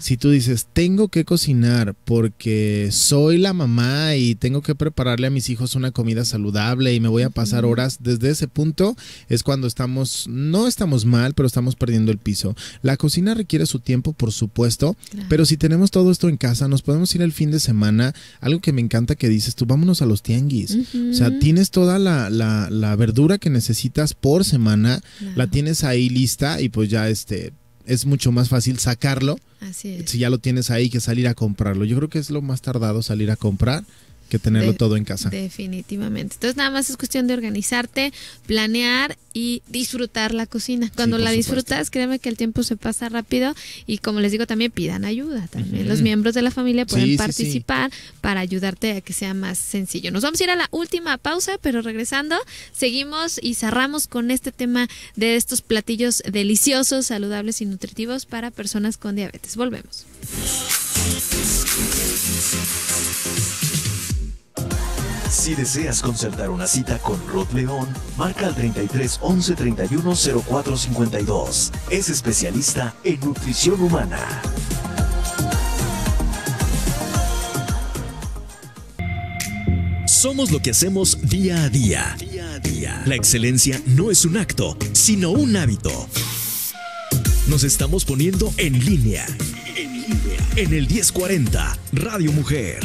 Si tú dices, tengo que cocinar porque soy la mamá y tengo que prepararle a mis hijos una comida saludable y me voy a pasar horas, desde ese punto es cuando estamos, no estamos mal, pero estamos perdiendo el piso. La cocina requiere su tiempo, por supuesto, pero si tenemos todo esto en casa, nos podemos ir el fin de semana. Algo que me encanta que dices tú, vámonos a los tianguis. O sea, tienes toda la verdura que necesitas por semana la tienes ahí lista y pues ya este es mucho más fácil sacarlo si ya lo tienes ahí que salir a comprarlo. Yo creo que es lo más tardado salir a comprar tenerlo todo en casa. Definitivamente. Entonces nada más es cuestión de organizarte, planear y disfrutar la cocina. Cuando la disfrutas, créeme que el tiempo se pasa rápido y como les digo también pidan ayuda. También los miembros de la familia pueden participar para ayudarte a que sea más sencillo. Nos vamos a ir a la última pausa, pero regresando seguimos y cerramos con este tema de estos platillos deliciosos, saludables y nutritivos para personas con diabetes. Volvemos. Si deseas concertar una cita con Rod León, marca al 33 11 31 04 52. Es especialista en nutrición humana. Somos lo que hacemos día a día. La excelencia no es un acto, sino un hábito. Nos estamos poniendo en línea. En el 1040, Radio Mujer.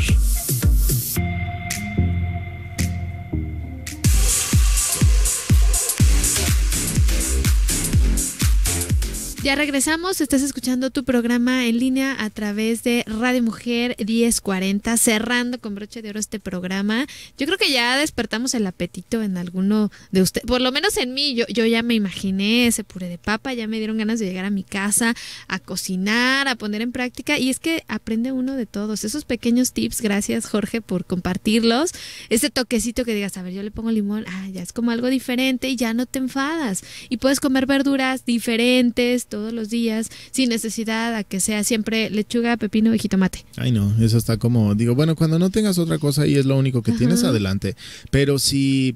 Ya regresamos, estás escuchando tu programa en línea a través de Radio Mujer 1040, cerrando con broche de oro este programa. Yo creo que ya despertamos el apetito en alguno de ustedes, por lo menos en mí, yo, yo ya me imaginé ese puré de papa, ya me dieron ganas de llegar a mi casa, a cocinar, a poner en práctica, y es que aprende uno de todos esos pequeños tips, gracias Jorge por compartirlos, ese toquecito que digas, a ver, yo le pongo limón, ah, ya es como algo diferente y ya no te enfadas, y puedes comer verduras diferentes, todos los días, sin necesidad a que sea siempre lechuga, pepino y jitomate. Ay, no, eso está como, digo, bueno, cuando no tengas otra cosa y es lo único que tienes, adelante. Pero si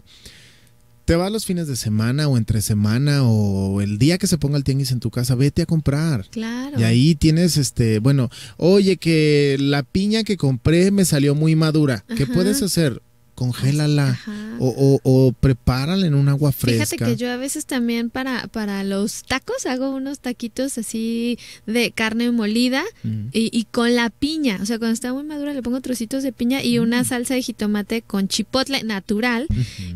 te vas los fines de semana o entre semana o el día que se ponga el tianguis en tu casa, vete a comprar. Claro. Y ahí tienes este, bueno, oye, que la piña que compré me salió muy madura. ¿Qué puedes hacer? congélala o, o, o, prepárala en un agua fresca. Fíjate que yo a veces también para, para los tacos hago unos taquitos así de carne molida mm. y, y, con la piña, o sea, cuando está muy madura le pongo trocitos de piña y una mm. salsa de jitomate con chipotle natural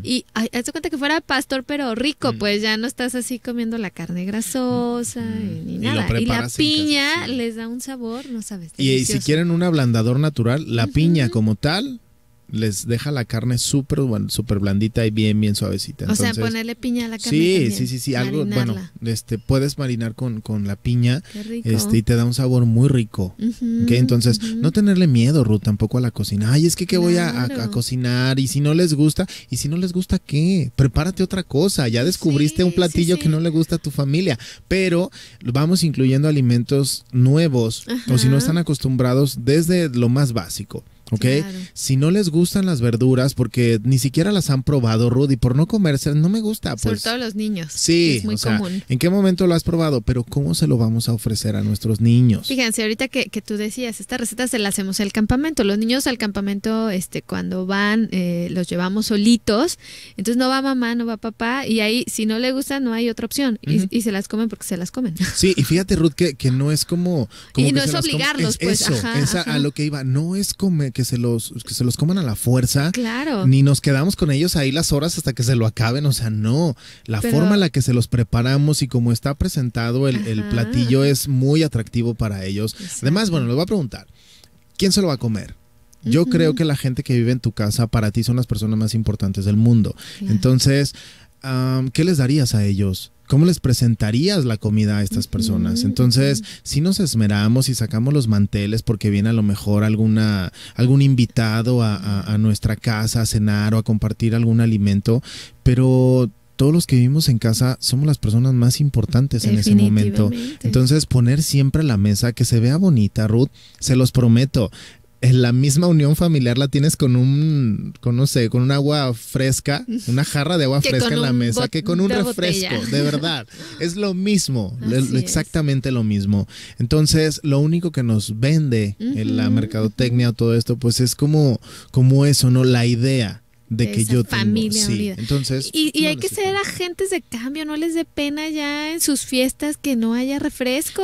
y hazte cuenta que fuera pastor pero rico, mm. pues ya no estás así comiendo la carne grasosa y ni nada. Y, la piña les da un sabor, no sabes. Y, si quieren un ablandador natural, la piña como tal les deja la carne súper super blandita y bien, bien suavecita. o sea, ponerle piña a la carne. Sí, sí, sí, sí. Algo, bueno, este, puedes marinar con, la piña Este, y te da un sabor muy rico. Entonces, no tenerle miedo, Ruth, tampoco a la cocina. Ay, es que ¿qué voy a, cocinar? Y si no les gusta, y si no les gusta, ¿qué? Prepárate otra cosa. Ya descubriste un platillo que no le gusta a tu familia. Pero vamos incluyendo alimentos nuevos o si no están acostumbrados desde lo más básico. ¿ok? Si no les gustan las verduras, porque ni siquiera las han probado, Rudy, por no comerse, no me gusta. Por pues. todos los niños. Sí, es muy común. ¿en qué momento lo has probado? Pero ¿cómo se lo vamos a ofrecer a nuestros niños? Fíjense, ahorita que, que tú decías, esta receta se la hacemos al campamento. Los niños al campamento, este, cuando van, eh, los llevamos solitos. Entonces no va mamá, no va papá. Y ahí, si no le gusta, no hay otra opción. y, se las comen porque se las comen. [laughs] Sí, y fíjate, Ruth, que, no es como... como y no es obligarlos, pues. a lo que iba. No es comer que se los, que se los coman a la fuerza. Claro. Ni nos quedamos con ellos ahí las horas hasta que se lo acaben. O sea, no. La forma en la que se los preparamos y como está presentado el, platillo es muy atractivo para ellos. Además, bueno, les voy a preguntar, ¿quién se lo va a comer? Yo creo que la gente que vive en tu casa para ti son las personas más importantes del mundo. Entonces, ¿qué les darías a ellos? ¿cómo les presentarías la comida a estas personas? Entonces, si nos esmeramos y sacamos los manteles porque viene a lo mejor alguna, algún invitado a, a nuestra casa a cenar o a compartir algún alimento, pero todos los que vivimos en casa somos las personas más importantes en ese momento. Entonces, poner siempre la mesa que se vea bonita, Ruth, se los prometo la misma unión familiar la tienes con un, con no sé, con un agua fresca, [laughs] una jarra de agua fresca en la mesa, que con un refresco, de verdad. [laughs] Es lo mismo, exactamente lo mismo. Entonces, lo único que nos vende en la mercadotecnia o todo esto, pues es como, como eso, ¿no? La idea de, que yo familia entonces y, hay que ser agentes de cambio no les dé pena ya en sus fiestas que no haya refresco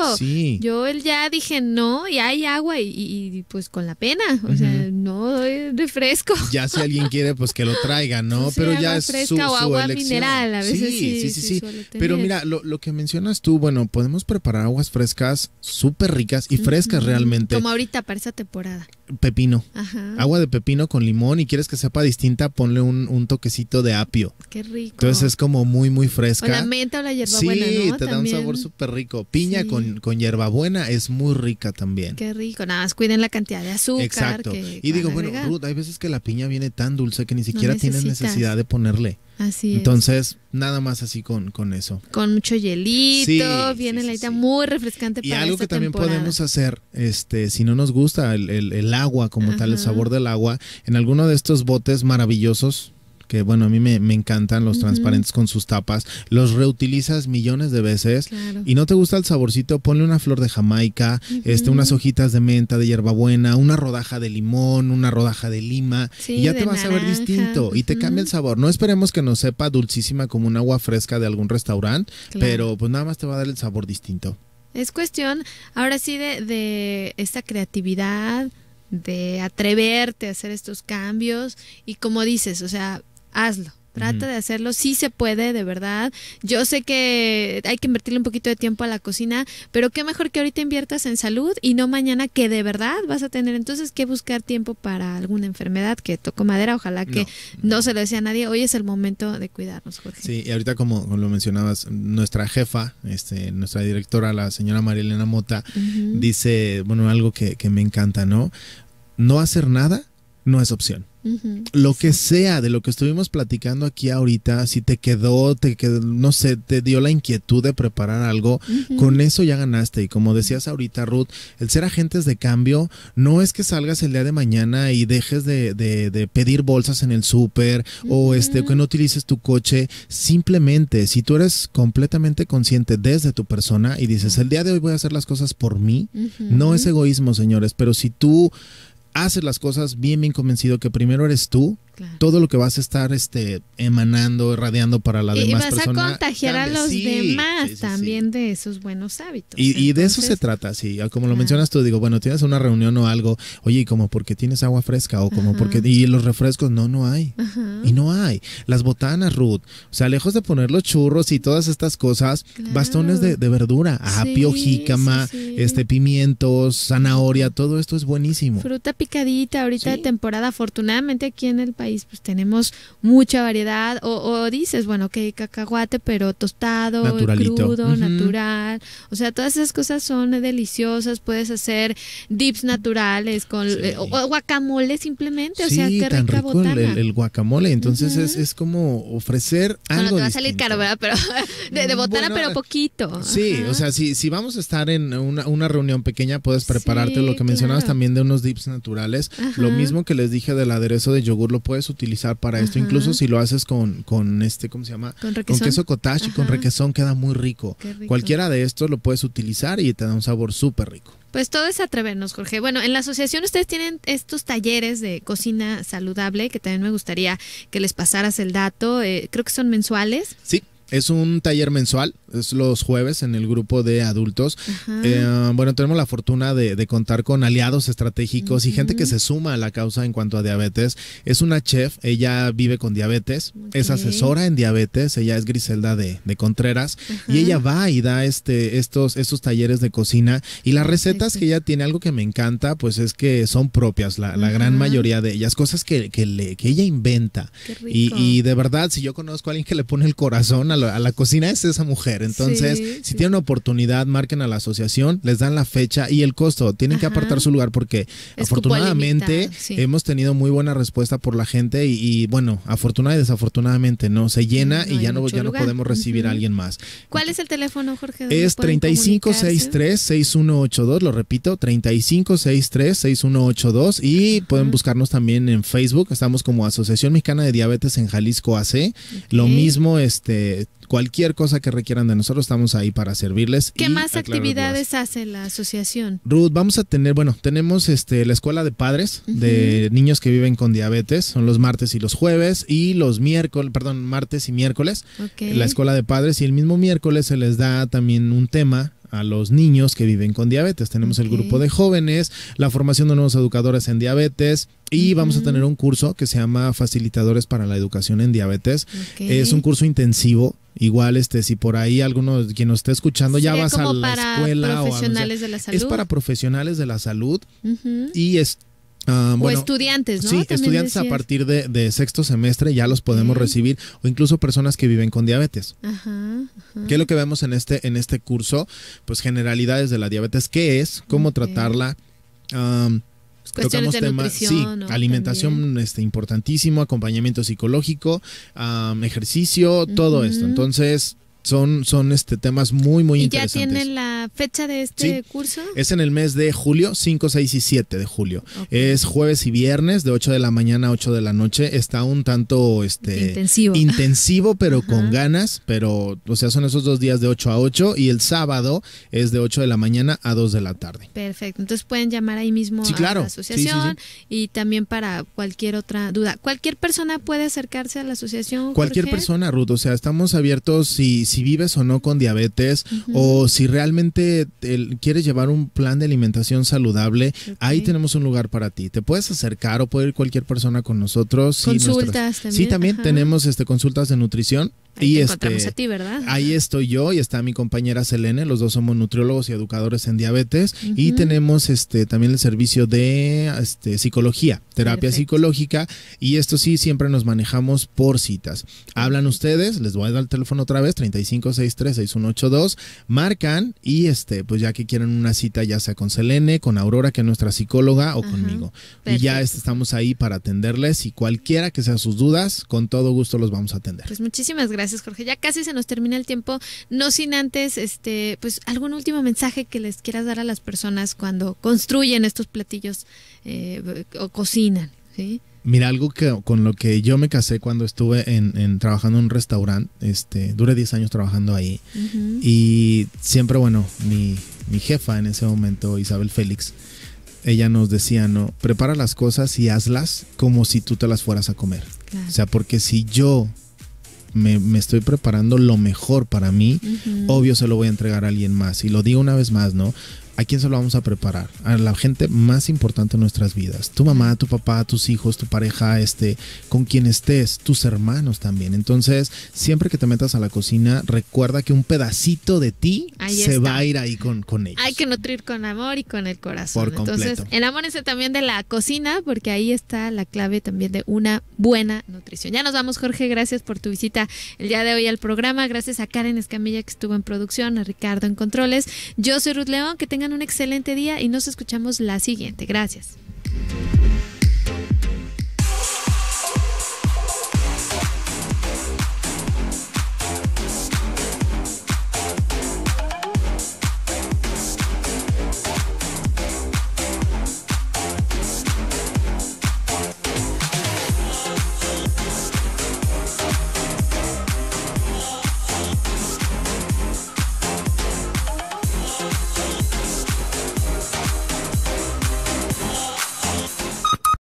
yo él ya dije no y hay agua y, pues con la pena o sea no doy refresco ya si alguien quiere pues que lo traiga no pero ya es su, agua mineral sí sí sí, sí pero mira lo, que mencionas tú bueno podemos preparar aguas frescas súper ricas y frescas realmente como ahorita para esa temporada pepino Ajá. agua de pepino con limón y quieres que sepa distinta ponle un, un toquecito de apio. Qué rico. Entonces es como muy, muy fresca. la menta o la hierbabuena. Sí, te da un sabor súper rico. Piña con, con hierbabuena es muy rica también. Qué rico. Nada más cuiden la cantidad de azúcar. Exacto. y digo, bueno, Ruth, hay veces que la piña viene tan dulce que ni siquiera tienes necesidad de ponerle. Así Entonces, nada más así con, con eso. Con mucho hielito, viene la idea muy refrescante y algo que también podemos hacer, este, si no nos gusta el, el, agua como tal, el sabor del agua, en alguno de estos botes maravillosos que bueno, a mí me, encantan los transparentes con sus tapas, los reutilizas millones de veces y no te gusta el saborcito, ponle una flor de jamaica, este, unas hojitas de menta, de hierbabuena, una rodaja de limón, una rodaja de lima y ya te va a saber distinto y te cambia el sabor. No esperemos que nos sepa dulcísima como un agua fresca de algún restaurante, pero pues nada más te va a dar el sabor distinto. Es cuestión ahora sí de, de esta creatividad, de atreverte a hacer estos cambios y como dices, o sea, hazlo. Trata de hacerlo, sí se puede, de verdad. Yo sé que hay que invertirle un poquito de tiempo a la cocina, pero qué mejor que ahorita inviertas en salud y no mañana que de verdad vas a tener entonces que buscar tiempo para alguna enfermedad que toco madera. Ojalá que no, se lo decía a nadie. Hoy es el momento de cuidarnos, Jorge. Sí, y ahorita como lo mencionabas, nuestra jefa, este, nuestra directora, la señora Elena Mota, dice, bueno, algo que, que me encanta, ¿no? No hacer nada no es opción. Lo que sea de lo que estuvimos platicando aquí ahorita, si te quedó, te quedó, no sé, te dio la inquietud de preparar algo, con eso ya ganaste. Y como decías ahorita, Ruth, el ser agentes de cambio no es que salgas el día de mañana y dejes de, de, pedir bolsas en el súper o este, que no utilices tu coche. Simplemente, si tú eres completamente consciente desde tu persona y dices, el día de hoy voy a hacer las cosas por mí, no es egoísmo, señores, pero si tú haces las cosas bien, bien convencido que primero eres tú, todo lo que vas a estar este, emanando, irradiando para la demás persona. Y vas a contagiar a los demás también de esos buenos hábitos. Y, de eso se trata, sí. Ah, como lo mencionas tú, digo, bueno, tienes una reunión o algo, oye, como porque tienes agua fresca o como porque... Y los refrescos, no, no hay. Y no hay. Las botanas, Ruth. O sea, lejos de poner los churros y todas estas cosas, bastones de, de, verdura, apio, jícama, este pimientos, zanahoria, todo esto es buenísimo. Fruta picadita ahorita de temporada, afortunadamente aquí en el país pues tenemos mucha variedad o, dices, bueno, que cacahuate, pero tostado, crudo, natural. O sea, todas esas cosas son deliciosas, puedes hacer dips naturales con eh, o, guacamole simplemente, o sea, qué rica rico El, guacamole, entonces es, es, como ofrecer algo Bueno, te va a salir caro, ¿verdad? Pero [laughs] de, botana, pero poquito. Sí, o sea, si, si vamos a estar en una, una reunión pequeña, puedes prepararte lo que mencionabas también de unos dips naturales. Lo mismo que les dije del aderezo de yogur, lo puedes puedes utilizar para esto. Incluso si lo haces con, este, ¿cómo se llama? Con, queso cottage y con requesón queda muy rico. Cualquiera de estos lo puedes utilizar y te da un sabor súper rico. Pues todo es atrevernos, Jorge. Bueno, en la asociación ustedes tienen estos talleres de cocina saludable que también me gustaría que les pasaras el dato. Eh, creo que son mensuales. Sí, es un taller mensual es los jueves en el grupo de adultos. Eh, bueno, tenemos la fortuna de, contar con aliados estratégicos y gente que se suma a la causa en cuanto a diabetes. Es una chef, ella vive con diabetes, es asesora en diabetes, ella es Griselda de, Contreras y ella va y da este, estos, estos talleres de cocina y las recetas que ella tiene, algo que me encanta, pues es que son propias, la, gran mayoría de ellas, cosas que, que, le, que ella inventa. Y, de verdad, si yo conozco a alguien que le pone el corazón a la cocina, es esa mujer entonces, si tienen oportunidad, marquen a la asociación, les dan la fecha y el costo. Tienen que apartar su lugar porque afortunadamente hemos tenido muy buena respuesta por la gente y, bueno, afortunadamente y desafortunadamente, ¿no? Se llena mm, y ya no, ya no podemos recibir a alguien más. ¿Cuál es el teléfono, Jorge? Es 3563-6182, lo repito, 3563-6182 y pueden buscarnos también en Facebook, estamos como Asociación Mexicana de Diabetes en Jalisco AC. Lo mismo, este, cualquier cosa que requieran de nosotros, estamos ahí para servirles. ¿Qué más actividades hace la asociación? Ruth, vamos a tener, bueno, tenemos este, la escuela de padres de niños que viven con diabetes, son los martes y los jueves, y los miércoles, perdón, martes y miércoles, la escuela de padres, y el mismo miércoles se les da también un tema a los niños que viven con diabetes. Tenemos el grupo de jóvenes, la formación de nuevos educadores en diabetes y vamos a tener un curso que se llama Facilitadores para la Educación en Diabetes. Es un curso intensivo Igual, este, si por ahí alguno quien nos esté escuchando ya vas a la escuela. o a, de la salud. Es para profesionales de la salud y es Ah, o estudiantes, ¿no? Sí, estudiantes a partir de, sexto semestre ya los podemos recibir, o incluso personas que viven con diabetes. Ajá, ¿Qué es lo que vemos en este, en este curso? Pues generalidades de la diabetes, qué es, cómo tratarla. Um, pues temas, sí, alimentación este, importantísimo, acompañamiento psicológico, ejercicio, todo esto. Entonces, son, son este, temas muy, muy interesantes. ¿Y ya tienen la fecha de este sí. curso? Es en el mes de julio, 5, 6 y 7 de julio. Es jueves y viernes, de 8 de la mañana a 8 de la noche. Está un tanto este, intensivo. pero con ganas. Pero, o sea, son esos dos días de 8 a 8 y el sábado es de 8 de la mañana a 2 de la tarde. Perfecto. Entonces pueden llamar ahí mismo a la asociación y también para cualquier otra duda. ¿Cualquier persona puede acercarse a la asociación? Jorge? Cualquier persona, Ruth. O sea, estamos abiertos si si vives o no con diabetes o si realmente quieres llevar un plan de alimentación saludable, ahí tenemos un lugar para ti. Te puedes acercar o puede ir cualquier persona con nosotros. Consultas sí, también. Sí, también tenemos este, consultas de nutrición este, ahí y este, Ahí estoy yo y está mi compañera Selene, los dos somos nutriólogos y educadores en diabetes y tenemos este también el servicio de este, psicología, terapia psicológica y esto sí siempre nos manejamos por citas. Hablan ustedes, les voy a dar el teléfono otra vez 35636182, marcan y este pues ya que quieren una cita ya sea con Selene, con Aurora que es nuestra psicóloga o conmigo. Y ya estamos ahí para atenderles y cualquiera que sea sus dudas, con todo gusto los vamos a atender. Pues muchísimas gracias gracias, Jorge. Ya casi se nos termina el tiempo, no sin antes, este, pues algún último mensaje que les quieras dar a las personas cuando construyen estos platillos eh, o cocinan, Mira, algo que con lo que yo me casé cuando estuve en, trabajando en un restaurante, este, duré 10 años trabajando ahí. Y siempre, bueno, mi, jefa en ese momento, Isabel Félix, ella nos decía, no, prepara las cosas y hazlas como si tú te las fueras a comer. O sea, porque si yo me, estoy preparando lo mejor para mí, obvio se lo voy a entregar a alguien más. Y lo digo una vez más, ¿no? ¿A quién se lo vamos a preparar? A la gente más importante en nuestras vidas. Tu mamá, tu papá, tus hijos, tu pareja, este, con quien estés, tus hermanos también. Entonces, siempre que te metas a la cocina, recuerda que un pedacito de ti se va a ir ahí con, con ellos. Hay que nutrir con amor y con el corazón. Por completo. Entonces, enamórense también de la cocina, porque ahí está la clave también de una buena nutrición. Ya nos vamos, Jorge. Gracias por tu visita el día de hoy al programa. Gracias a Karen Escamilla que estuvo en producción, a Ricardo en controles. Yo soy Ruth León, que tenga tengan un excelente día y nos escuchamos la siguiente. Gracias.